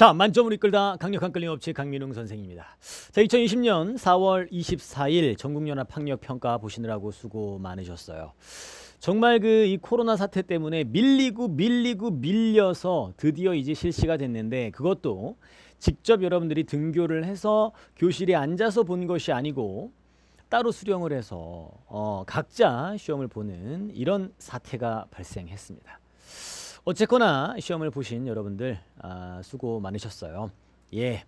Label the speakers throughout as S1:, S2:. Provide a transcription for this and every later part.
S1: 자, 만점을 이끌다 강력한 끌림업체 강민웅 선생입니다. 자, 2020년 4월 24일 전국연합 학력 평가 보시느라고 수고 많으셨어요. 정말 그 이 코로나 사태 때문에 밀리고 밀리고 밀려서 드디어 이제 실시가 됐는데 그것도 직접 여러분들이 등교를 해서 교실에 앉아서 본 것이 아니고 따로 수령을 해서 어, 각자 시험을 보는 이런 사태가 발생했습니다. 어쨌거나 시험을 보신 여러분들 아, 수고 많으셨어요. 예,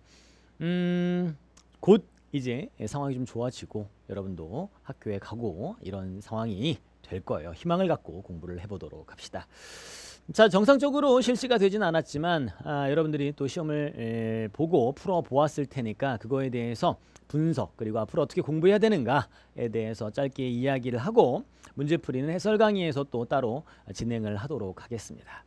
S1: 음, 곧 이제 상황이 좀 좋아지고 여러분도 학교에 가고 이런 상황이 될 거예요. 희망을 갖고 공부를 해보도록 합시다. 자 정상적으로 실시가 되진 않았지만 아, 여러분들이 또 시험을 에, 보고 풀어보았을 테니까 그거에 대해서 분석 그리고 앞으로 어떻게 공부해야 되는가에 대해서 짧게 이야기를 하고 문제풀이는 해설 강의에서 또 따로 진행을 하도록 하겠습니다.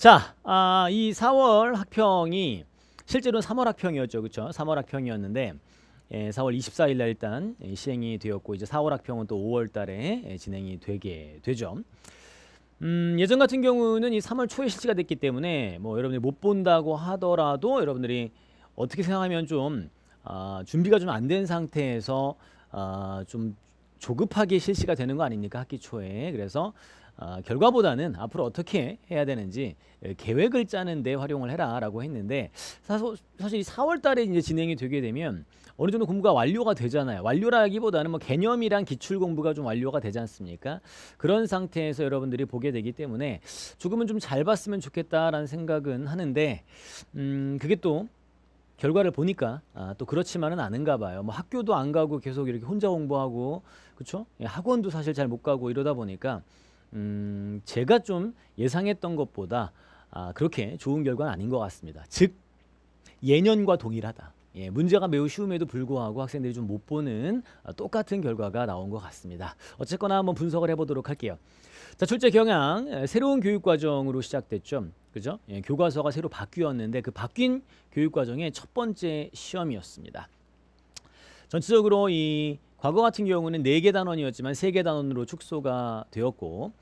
S1: 자, 아, 이 4월 학평이 실제로는 3월 학평이었죠. 그렇죠? 3월 학평이었는데 예, 4월 24일 날 일단 예, 시행이 되었고 이제 4월 학평은 또 5월 달에 예, 진행이 되게 되죠. 음, 예전 같은 경우는 이 3월 초에 실시가 됐기 때문에 뭐 여러분들이 못 본다고 하더라도 여러분들이 어떻게 생각하면 좀 아, 준비가 좀 안 된 상태에서 아, 좀 조급하게 실시가 되는 거 아닙니까 학기 초에 그래서 아, 결과보다는 앞으로 어떻게 해야 되는지 예, 계획을 짜는 데 활용을 해라라고 했는데 사소, 사실 4월 달에 이제 진행이 되게 되면 어느 정도 공부가 완료가 되잖아요. 완료라기보다는 뭐 개념이랑 기출 공부가 좀 완료가 되지 않습니까? 그런 상태에서 여러분들이 보게 되기 때문에 조금은 좀 잘 봤으면 좋겠다라는 생각은 하는데 음, 그게 또 결과를 보니까 아, 또 그렇지만은 않은가 봐요. 뭐 학교도 안 가고 계속 이렇게 혼자 공부하고 그렇죠? 학원도 사실 잘 못 가고 이러다 보니까 음, 제가 좀 예상했던 것보다 아, 그렇게 좋은 결과는 아닌 것 같습니다. 즉 예년과 동일하다. 예, 문제가 매우 쉬움에도 불구하고 학생들이 좀 못 보는 아, 똑같은 결과가 나온 것 같습니다. 어쨌거나 한번 분석을 해보도록 할게요. 자, 출제 경향 예, 새로운 교육 과정으로 시작됐죠. 그죠? 예, 교과서가 새로 바뀌었는데 그 바뀐 교육 과정의 첫 번째 시험이었습니다. 전체적으로 이 과거 같은 경우는 4개 단원이었지만 3개 단원으로 축소가 되었고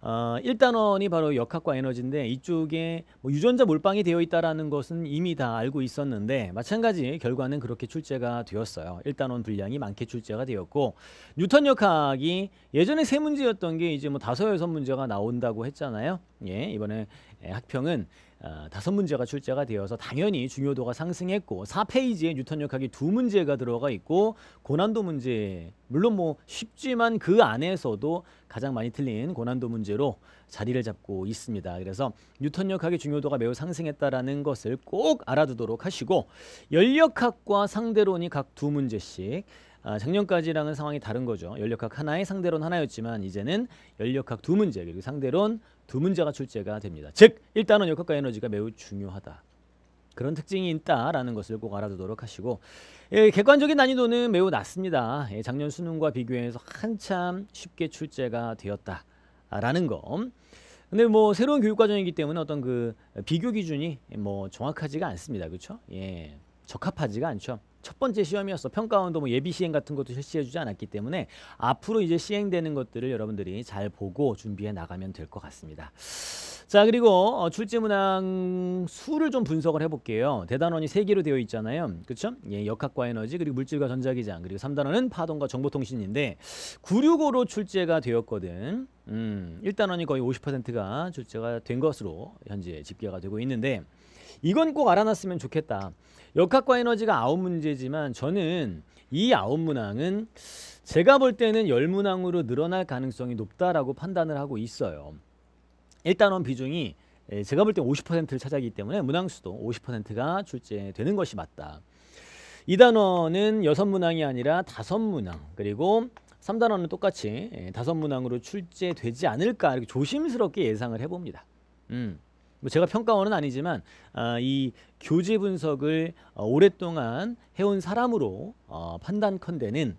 S1: 어, 1단원이 바로 역학과 에너지인데 이쪽에 뭐 유전자 몰빵이 되어 있다는 것은 이미 다 알고 있었는데 마찬가지 결과는 그렇게 출제가 되었어요. 1단원 분량이 많게 출제가 되었고 뉴턴 역학이 예전에 세 문제였던 게 이제 뭐 다섯 여섯 문제가 나온다고 했잖아요. 예, 이번에 예, 학평은 어, 다섯 문제가 출제가 되어서 당연히 중요도가 상승했고 4페이지에 뉴턴 역학이 두 문제가 들어가 있고 고난도 문제 물론 뭐 쉽지만 그 안에서도 가장 많이 틀린 고난도 문제로 자리를 잡고 있습니다. 그래서 뉴턴 역학의 중요도가 매우 상승했다라는 것을 꼭 알아두도록 하시고 열역학과 상대론이 각 두 문제씩 아, 작년까지랑은 상황이 다른 거죠. 연력학 하나에 상대론 하나였지만 이제는 연력학 두 문제 그리고 상대론 두 문제가 출제가 됩니다. 즉 일단은 역학과 에너지가 매우 중요하다. 그런 특징이 있다라는 것을 꼭 알아두도록 하시고 예, 객관적인 난이도는 매우 낮습니다. 예, 작년 수능과 비교해서 한참 쉽게 출제가 되었다라는 거. 근데 뭐 새로운 교육 과정이기 때문에 어떤 그 비교 기준이 뭐 정확하지가 않습니다. 그렇죠? 예. 적합하지가 않죠. 첫 번째 시험이었어. 평가원도 뭐 예비 시행 같은 것도 실시해주지 않았기 때문에 앞으로 이제 시행되는 것들을 여러분들이 잘 보고 준비해 나가면 될 것 같습니다. 자 그리고 어, 출제문항 수를 좀 분석을 해볼게요. 대단원이 세개로 되어 있잖아요. 그렇죠? 예, 역학과 에너지 그리고 물질과 전자기장 그리고 3단원은 파동과 정보통신인데 965로 출제가 되었거든. 음, 1단원이 거의 50%가 출제가 된 것으로 현재 집계가 되고 있는데 이건 꼭 알아놨으면 좋겠다. 역학과 에너지가 아홉 문제지만 저는 이 아홉 문항은 제가 볼 때는 열 문항으로 늘어날 가능성이 높다라고 판단을 하고 있어요. 일단원 비중이 예, 제가 볼 때 50%를 차지하기 때문에 문항수도 50%가 출제되는 것이 맞다. 2단원은 6문항이 아니라 5문항 그리고 3단원은 똑같이 5문항으로 예, 출제되지 않을까 이렇게 조심스럽게 예상을 해봅니다. 음. 뭐 제가 평가원은 아니지만 아, 이 교재 분석을 어, 오랫동안 해온 사람으로 어, 판단컨대는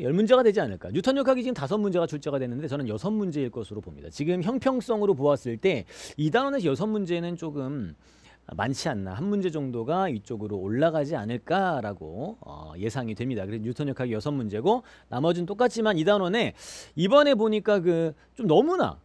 S1: 열 문제가 되지 않을까. 뉴턴 역학이 지금 다섯 문제가 출제가 됐는데 저는 여섯 문제일 것으로 봅니다. 지금 형평성으로 보았을 때 이 단원에서 여섯 문제는 조금 많지 않나 한 문제 정도가 이쪽으로 올라가지 않을까라고 어, 예상이 됩니다. 그래서 뉴턴 역학이 여섯 문제고 나머지는 똑같지만 이 단원에 이번에 보니까 그 좀 너무나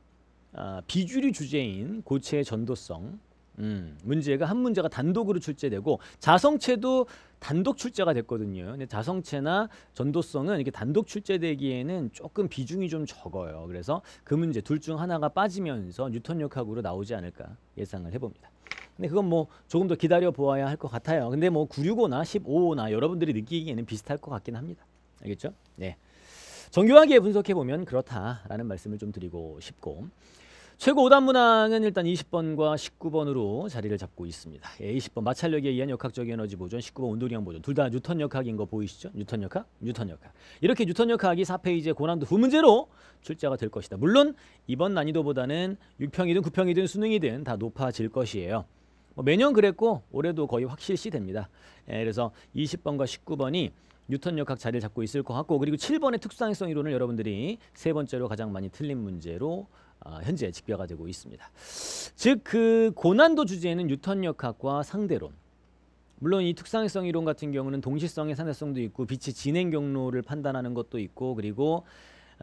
S1: 아, 비주류 주제인 고체의 전도성 음, 문제가 한 문제가 단독으로 출제되고 자성체도 단독 출제가 됐거든요. 근데 자성체나 전도성은 이렇게 단독 출제되기에는 조금 비중이 좀 적어요. 그래서 그 문제 둘 중 하나가 빠지면서 뉴턴 역학으로 나오지 않을까 예상을 해봅니다. 근데 그건 뭐 조금 더 기다려 보아야 할 것 같아요. 근데 뭐 965나 155나 여러분들이 느끼기에는 비슷할 것 같긴 합니다. 알겠죠? 네. 정교하게 분석해 보면 그렇다라는 말씀을 좀 드리고 싶고 최고 5단 문항은 일단 20번과 19번으로 자리를 잡고 있습니다. 예, 20번 마찰력에 의한 역학적 에너지 보존, 19번 운동량 보존. 둘 다 뉴턴 역학인 거 보이시죠? 뉴턴 역학, 뉴턴 역학. 이렇게 뉴턴 역학이 4페이지의 고난도 두 문제로 출제가 될 것이다. 물론 이번 난이도보다는 6평이든 9평이든 수능이든 다 높아질 것이에요. 뭐 매년 그랬고 올해도 거의 확실시 됩니다. 예, 그래서 20번과 19번이 뉴턴 역학 자리를 잡고 있을 것 같고 그리고 7번의 특수항성 이론을 여러분들이 세 번째로 가장 많이 틀린 문제로 어, 현재 집계가 되고 있습니다. 즉 그 고난도 주제는 뉴턴 역학과 상대론 물론 이 특상성 이론 같은 경우는 동시성의 상대성도 있고 빛의 진행 경로를 판단하는 것도 있고 그리고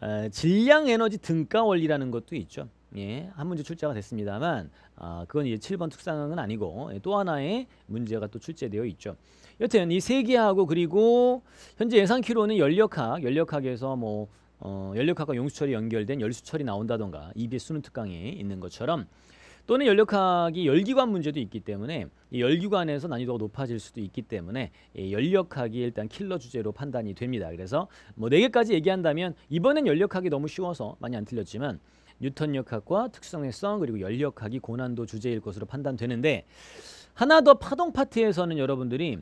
S1: 어, 질량 에너지 등가 원리라는 것도 있죠. 예, 한 문제 출제가 됐습니다만 아, 그건 이제 7번 특상은 아니고 예, 또 하나의 문제가 또 출제되어 있죠. 여튼 이세 개하고 그리고 현재 예상 키로는 연력학, 연력학에서 뭐 어, 연력학과 용수철이 연결된 열수철이 나온다던가 EBS 수능 특강이 있는 것처럼 또는 연력학이 열기관 문제도 있기 때문에 이 열기관에서 난이도가 높아질 수도 있기 때문에 이 연력학이 일단 킬러 주제로 판단이 됩니다. 그래서 뭐 네 개까지 얘기한다면 이번엔 연력학이 너무 쉬워서 많이 안 틀렸지만 뉴턴역학과 특성의성 그리고 연력학이 고난도 주제일 것으로 판단되는데 하나 더 파동 파트에서는 여러분들이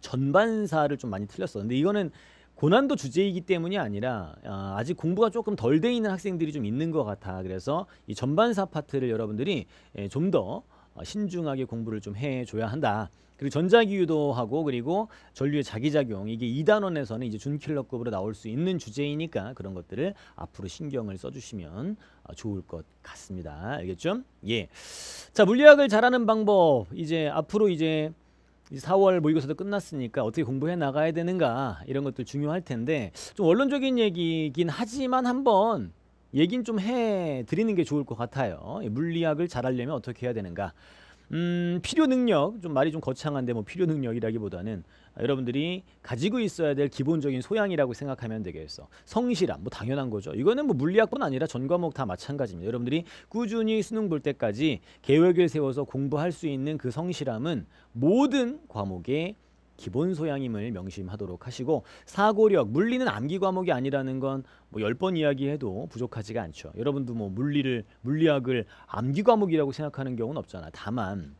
S1: 전반사를 좀 많이 틀렸어. 근데 이거는 고난도 주제이기 때문이 아니라 아, 아직 공부가 조금 덜 돼 있는 학생들이 좀 있는 것 같아. 그래서 이 전반사 파트를 여러분들이 예, 좀더 어, 신중하게 공부를 좀 해줘야 한다. 그리고 전자기유도하고 그리고 전류의 자기작용 이게 2단원에서는 이제 준킬러급으로 나올 수 있는 주제이니까 그런 것들을 앞으로 신경을 써주시면 어, 좋을 것 같습니다. 알겠죠? 예. 자 물리학을 잘하는 방법 이제 앞으로 이제 이제 4월 모의고사도 끝났으니까 어떻게 공부해 나가야 되는가 이런 것들 중요할 텐데 좀 원론적인 얘기긴 하지만 한번 얘긴 좀 해드리는 게 좋을 것 같아요. 물리학을 잘하려면 어떻게 해야 되는가. 음, 필요 능력, 좀 말이 좀 거창한데 뭐 필요 능력이라기보다는 여러분들이 가지고 있어야 될 기본적인 소양이라고 생각하면 되겠어. 성실함, 뭐 당연한 거죠. 이거는 뭐 물리학뿐 아니라 전 과목 다 마찬가지입니다. 여러분들이 꾸준히 수능 볼 때까지 계획을 세워서 공부할 수 있는 그 성실함은 모든 과목의 기본 소양임을 명심하도록 하시고 사고력, 물리는 암기 과목이 아니라는 건뭐열번 이야기해도 부족하지가 않죠. 여러분도 뭐 물리를 물리학을 암기 과목이라고 생각하는 경우는 없잖아. 다만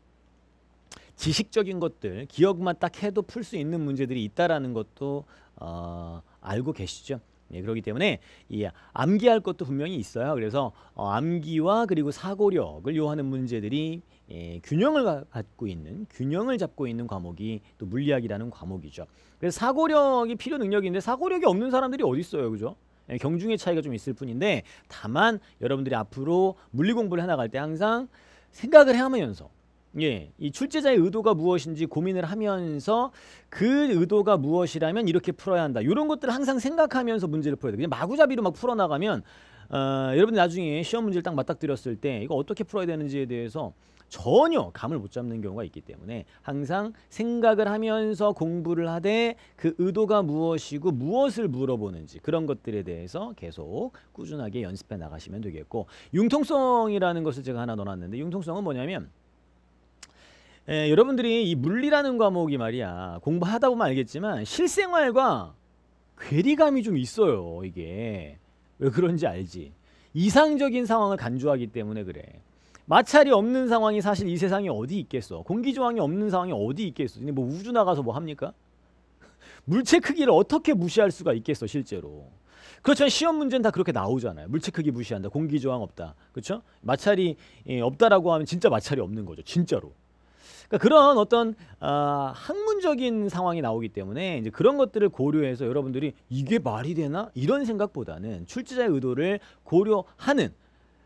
S1: 지식적인 것들 기억만 딱 해도 풀 수 있는 문제들이 있다라는 것도 어, 알고 계시죠. 예, 그렇기 때문에 이 암기할 것도 분명히 있어요. 그래서 어, 암기와 그리고 사고력을 요하는 문제들이 예, 균형을 갖고 있는 균형을 잡고 있는 과목이 또 물리학이라는 과목이죠. 그래서 사고력이 필요 능력인데 사고력이 없는 사람들이 어디 있어요, 그죠? 예, 경중의 차이가 좀 있을 뿐인데 다만 여러분들이 앞으로 물리 공부를 해 나갈 때 항상 생각을 해 하면서 예, 이 출제자의 의도가 무엇인지 고민을 하면서 그 의도가 무엇이라면 이렇게 풀어야 한다. 이런 것들을 항상 생각하면서 문제를 풀어야 돼. 그냥 마구잡이로 막 풀어나가면 어, 여러분 나중에 시험 문제를 딱 맞닥뜨렸을 때 이거 어떻게 풀어야 되는지에 대해서 전혀 감을 못 잡는 경우가 있기 때문에 항상 생각을 하면서 공부를 하되 그 의도가 무엇이고 무엇을 물어보는지 그런 것들에 대해서 계속 꾸준하게 연습해 나가시면 되겠고 융통성이라는 것을 제가 하나 넣어놨는데 융통성은 뭐냐면 에, 예, 여러분들이 이 물리라는 과목이 말이야 공부하다 보면 알겠지만 실생활과 괴리감이 좀 있어요 이게 왜 그런지 알지 이상적인 상황을 간주하기 때문에 그래 마찰이 없는 상황이 사실 이 세상에 어디 있겠어 공기 조항이 없는 상황이 어디 있겠어 근데 뭐 우주 나가서 뭐 합니까 물체 크기를 어떻게 무시할 수가 있겠어 실제로 그렇지만 시험 문제는 다 그렇게 나오잖아요. 물체 크기 무시한다. 공기 조항 없다. 그렇죠? 마찰이 예, 없다라고 하면 진짜 마찰이 없는 거죠. 진짜로. 그러니까 그런 어떤 어, 학문적인 상황이 나오기 때문에 이제 그런 것들을 고려해서 여러분들이 이게 말이 되나 이런 생각보다는 출제자의 의도를 고려하는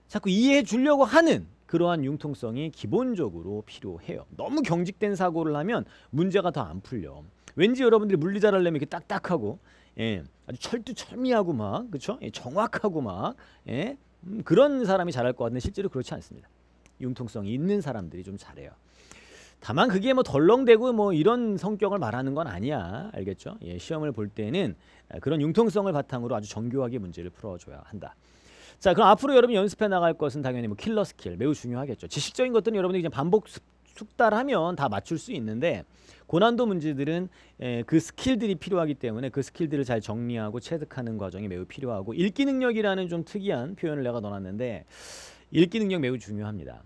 S1: 자꾸 이해해 주려고 하는 그러한 융통성이 기본적으로 필요해요. 너무 경직된 사고를 하면 문제가 더 안 풀려. 왠지 여러분들이 물리 잘하려면 이렇게 딱딱하고 예, 아주 철두철미하고 막 그렇죠? 예, 정확하고 막 예, 음, 그런 사람이 잘할 것 같은데 실제로 그렇지 않습니다. 융통성이 있는 사람들이 좀 잘해요. 다만 그게 뭐 덜렁대고 뭐 이런 성격을 말하는 건 아니야. 알겠죠? 예, 시험을 볼 때는 아, 그런 융통성을 바탕으로 아주 정교하게 문제를 풀어줘야 한다. 자, 그럼 앞으로 여러분 이 연습해 나갈 것은 당연히 뭐 킬러 스킬 매우 중요하겠죠. 지식적인 것들은 여러분이 들 이제 반복 숙달하면 다 맞출 수 있는데 고난도 문제들은 에, 예, 그 스킬들이 필요하기 때문에 그 스킬들을 잘 정리하고 체득하는 과정이 매우 필요하고 읽기 능력이라는 좀 특이한 표현을 내가 넣어놨는데 읽기 능력 매우 중요합니다.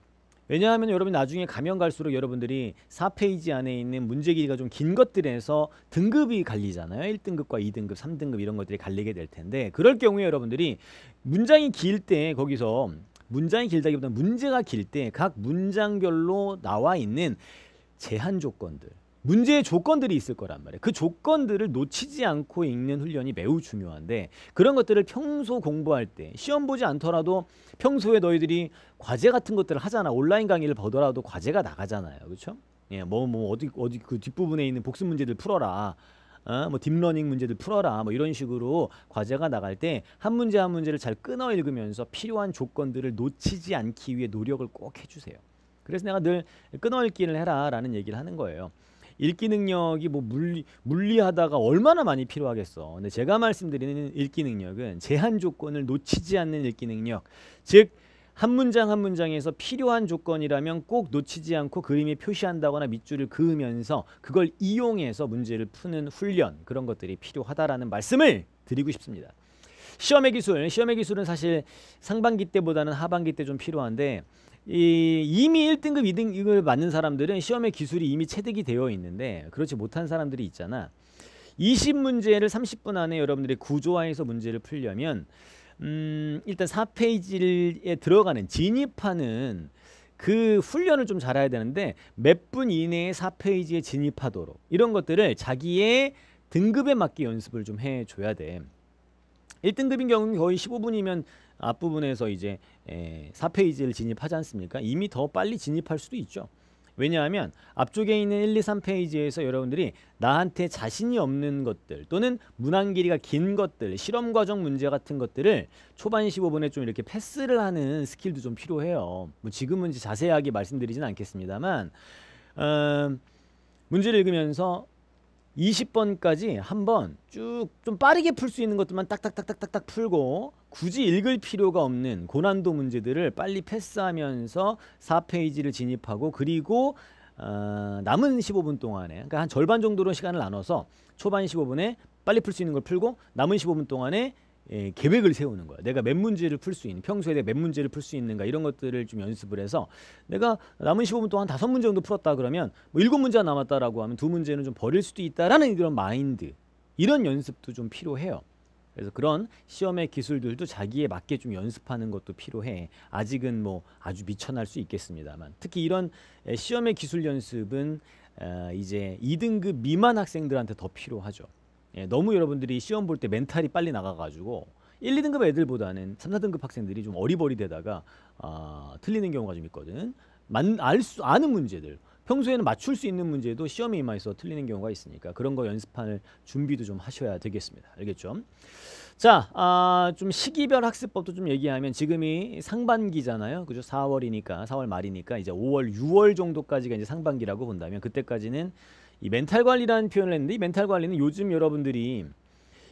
S1: 왜냐하면 여러분 나중에 가면 갈수록 여러분들이 4페이지 안에 있는 문제 길이가 좀 긴 것들에서 등급이 갈리잖아요. 1등급과 2등급, 3등급 이런 것들이 갈리게 될 텐데 그럴 경우에 여러분들이 문장이 길 때 거기서 문장이 길다기보다 문제가 길 때 각 문장별로 나와 있는 제한 조건들 문제의 조건들이 있을 거란 말이에요. 그 조건들을 놓치지 않고 읽는 훈련이 매우 중요한데 그런 것들을 평소 공부할 때 시험 보지 않더라도 평소에 너희들이 과제 같은 것들을 하잖아. 온라인 강의를 보더라도 과제가 나가잖아요. 그렇죠? 예, 뭐뭐 뭐 어디 어디 그 뒷부분에 있는 복습 문제들 풀어라. 어, 뭐 딥러닝 문제들 풀어라 뭐 이런 식으로 과제가 나갈 때 한 문제 한 문제를 잘 끊어 읽으면서 필요한 조건들을 놓치지 않기 위해 노력을 꼭 해주세요. 그래서 내가 늘 끊어 읽기를 해라라는 얘기를 하는 거예요. 읽기 능력이 뭐 물리 물리하다가 얼마나 많이 필요하겠어. 근데 제가 말씀드리는 읽기 능력은 제한 조건을 놓치지 않는 읽기 능력. 즉 한 문장 한 문장에서 필요한 조건이라면 꼭 놓치지 않고 그림에 표시한다거나 밑줄을 그으면서 그걸 이용해서 문제를 푸는 훈련 그런 것들이 필요하다라는 말씀을 드리고 싶습니다. 시험의 기술, 시험의 기술은 사실 상반기 때보다는 하반기 때 좀 필요한데 이, 이미 1등급, 2등급을 맞는 사람들은 시험의 기술이 이미 체득이 되어 있는데 그렇지 못한 사람들이 있잖아. 20문제를 30분 안에 여러분들이 구조화해서 문제를 풀려면 음, 일단 4페이지에 들어가는 진입하는 그 훈련을 좀 잘해야 되는데 몇 분 이내에 4페이지에 진입하도록 이런 것들을 자기의 등급에 맞게 연습을 좀 해줘야 돼. 1등급인 경우는 거의 15분이면 앞부분에서 이제 4페이지를 진입하지 않습니까? 이미 더 빨리 진입할 수도 있죠. 왜냐하면 앞쪽에 있는 1, 2, 3페이지에서 여러분들이 나한테 자신이 없는 것들 또는 문항 길이가 긴 것들, 실험 과정 문제 같은 것들을 초반 15분에 좀 이렇게 패스를 하는 스킬도 좀 필요해요. 뭐 지금은 자세하게 말씀드리진 않겠습니다만 음, 문제를 읽으면서 20번까지 한 번 쭉 좀 빠르게 풀 수 있는 것들만 딱딱딱딱딱 풀고 굳이 읽을 필요가 없는 고난도 문제들을 빨리 패스하면서 4페이지를 진입하고 그리고 어, 남은 15분 동안에 그러니까 한 절반 정도로 시간을 나눠서 초반 15분에 빨리 풀 수 있는 걸 풀고 남은 15분 동안에 예, 계획을 세우는 거야. 내가 몇 문제를 풀 수 있는 평소에 내가 몇 문제를 풀 수 있는가 이런 것들을 좀 연습을 해서 내가 남은 15분 동안 다섯 문제 정도 풀었다 그러면 뭐 일곱 문제가 남았다라고 하면 두 문제는 좀 버릴 수도 있다라는 그런 마인드 이런 연습도 좀 필요해요. 그래서 그런 시험의 기술들도 자기에 맞게 좀 연습하는 것도 필요해. 아직은 뭐 아주 미천할 수 있겠습니다만 특히 이런 시험의 기술 연습은 이제 2등급 미만 학생들한테 더 필요하죠. 예, 너무 여러분들이 시험 볼 때 멘탈이 빨리 나가가지고 1, 2등급 애들보다는 3, 4등급 학생들이 좀 어리버리 되다가 아, 틀리는 경우가 좀 있거든. 만, 알 수, 아는 문제들. 평소에는 맞출 수 있는 문제도 시험에 임해서 틀리는 경우가 있으니까 그런 거 연습할 준비도 좀 하셔야 되겠습니다. 알겠죠? 자, 아, 좀 시기별 학습법도 좀 얘기하면 지금이 상반기잖아요. 그죠? 4월이니까, 4월 말이니까 이제 5월, 6월 정도까지가 이제 상반기라고 본다면 그때까지는 이 멘탈 관리라는 표현을 했는데 이 멘탈 관리는 요즘 여러분들이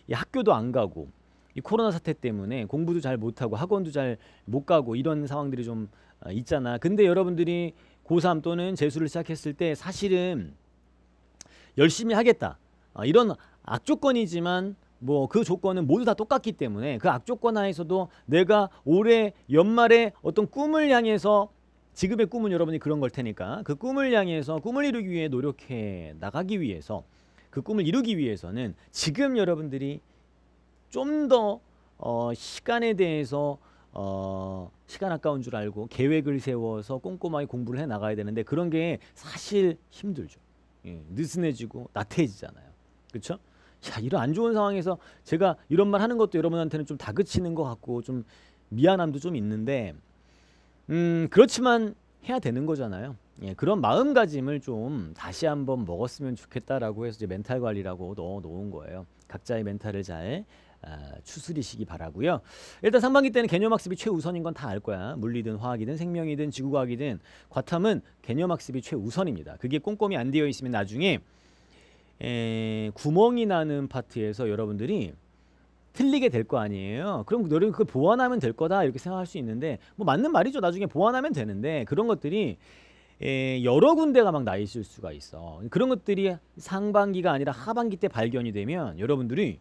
S1: 이 학교도 안 가고 이 코로나 사태 때문에 공부도 잘 못하고 학원도 잘 못 가고 이런 상황들이 좀 어, 있잖아. 근데 여러분들이 고3 또는 재수를 시작했을 때 사실은 열심히 하겠다. 어, 이런 악조건이지만 뭐 그 조건은 모두 다 똑같기 때문에 그 악조건 하에서도 내가 올해 연말에 어떤 꿈을 향해서 지금의 꿈은 여러분이 그런 걸 테니까 그 꿈을 향해서 꿈을 이루기 위해 노력해 나가기 위해서 그 꿈을 이루기 위해서는 지금 여러분들이 좀더 어, 시간에 대해서 어, 시간 아까운 줄 알고 계획을 세워서 꼼꼼하게 공부를 해 나가야 되는데 그런 게 사실 힘들죠. 예, 느슨해지고 나태해지잖아요. 그렇죠? 야, 이런 안 좋은 상황에서 제가 이런 말 하는 것도 여러분한테는 좀 다그치는 것 같고 좀 미안함도 좀 있는데 음 그렇지만 해야 되는 거잖아요. 예, 그런 마음가짐을 좀 다시 한번 먹었으면 좋겠다라고 해서 이제 멘탈 관리라고 넣어 놓은 거예요. 각자의 멘탈을 잘 아, 추스리시기 바라고요. 일단 상반기 때는 개념 학습이 최우선인 건 다 알 거야. 물리든 화학이든 생명이든 지구과학이든 과탐은 개념 학습이 최우선입니다. 그게 꼼꼼히 안 되어 있으면 나중에 에, 구멍이 나는 파트에서 여러분들이 틀리게 될 거 아니에요. 그럼 너를 그 보완하면 될 거다 이렇게 생각할 수 있는데 뭐 맞는 말이죠. 나중에 보완하면 되는데 그런 것들이 에, 예, 여러 군데가 막 나 있을 수가 있어. 그런 것들이 상반기가 아니라 하반기 때 발견이 되면 여러분들이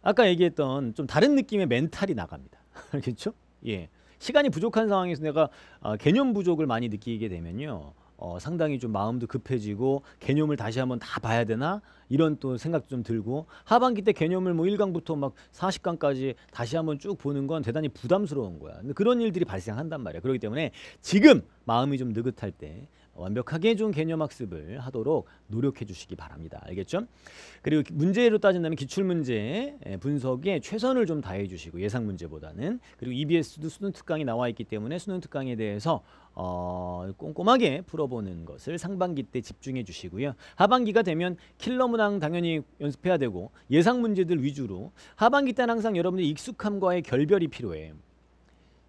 S1: 아까 얘기했던 좀 다른 느낌의 멘탈이 나갑니다. 알겠죠? 예. 시간이 부족한 상황에서 내가 아, 개념 부족을 많이 느끼게 되면요. 어, 상당히 좀 마음도 급해지고 개념을 다시 한번 다 봐야 되나 이런 또 생각도 좀 들고 하반기 때 개념을 뭐 1강부터 막 40강까지 다시 한번 쭉 보는 건 대단히 부담스러운 거야. 근데 그런 일들이 발생한단 말이야. 그렇기 때문에 지금 마음이 좀 느긋할 때 완벽하게 좀 개념 학습을 하도록 노력해 주시기 바랍니다. 알겠죠? 그리고 문제로 따진다면 기출 문제 예, 분석에 최선을 좀 다해 주시고 예상 문제보다는 그리고 EBS도 수능 특강이 나와 있기 때문에 수능 특강에 대해서 어, 꼼꼼하게 풀어보는 것을 상반기 때 집중해 주시고요. 하반기가 되면 킬러 문항 당연히 연습해야 되고 예상 문제들 위주로 하반기 때는 항상 여러분들 익숙함과의 결별이 필요해요.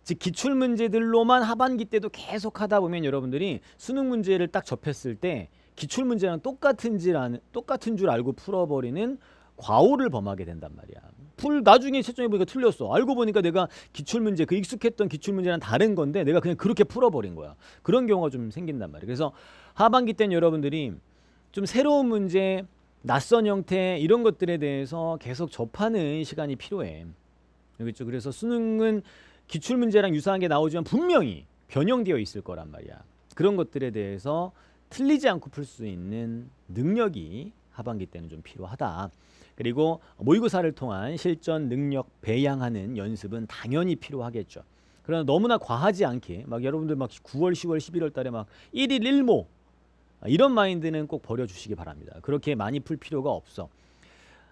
S1: 즉 기출 문제들로만 하반기 때도 계속 하다 보면 여러분들이 수능 문제를 딱 접했을 때 기출 문제랑 똑같은 줄 아는, 똑같은 줄 알고 풀어버리는 과오를 범하게 된단 말이야. 풀 나중에 채점해 보니까 틀렸어. 알고 보니까 내가 기출 문제 그 익숙했던 기출 문제랑 다른 건데 내가 그냥 그렇게 풀어버린 거야. 그런 경우가 좀 생긴단 말이야. 그래서 하반기 때는 여러분들이 좀 새로운 문제, 낯선 형태 이런 것들에 대해서 계속 접하는 시간이 필요해. 여기죠. 그래서 수능은 기출 문제랑 유사한 게 나오지만 분명히 변형되어 있을 거란 말이야. 그런 것들에 대해서 틀리지 않고 풀 수 있는 능력이 하반기 때는 좀 필요하다. 그리고 모의고사를 통한 실전 능력 배양하는 연습은 당연히 필요하겠죠. 그러나 너무나 과하지 않게 막 여러분들 막 9월, 10월, 11월 달에 막 1일 1모 이런 마인드는 꼭 버려주시기 바랍니다. 그렇게 많이 풀 필요가 없어.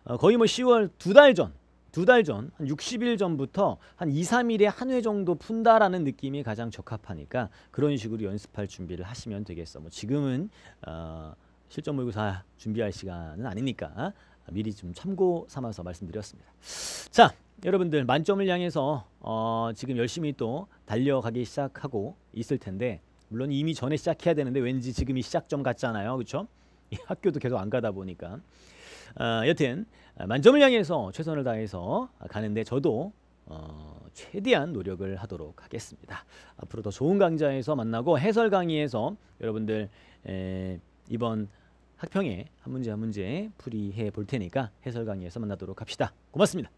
S1: 어, 거의 뭐 10월 두달전 두달 전, 한 60일 전부터 한 2, 3일에 한 회 정도 푼다라는 느낌이 가장 적합하니까 그런 식으로 연습할 준비를 하시면 되겠어. 뭐 지금은 어, 실전 모의고사 준비할 시간은 아니니까 어? 미리 좀 참고 삼아서 말씀드렸습니다. 자, 여러분들 만점을 향해서 어, 지금 열심히 또 달려가기 시작하고 있을 텐데 물론 이미 전에 시작해야 되는데 왠지 지금이 시작점 같잖아요. 그렇죠? 학교도 계속 안 가다 보니까 어, 여튼 어, 만점을 향해서 최선을 다해서 가는데 저도 어, 최대한 노력을 하도록 하겠습니다. 앞으로 더 좋은 강좌에서 만나고 해설 강의에서 여러분들 에, 이번 학평에 한 문제 한 문제 풀이해 볼 테니까 해설 강의에서 만나도록 합시다. 고맙습니다.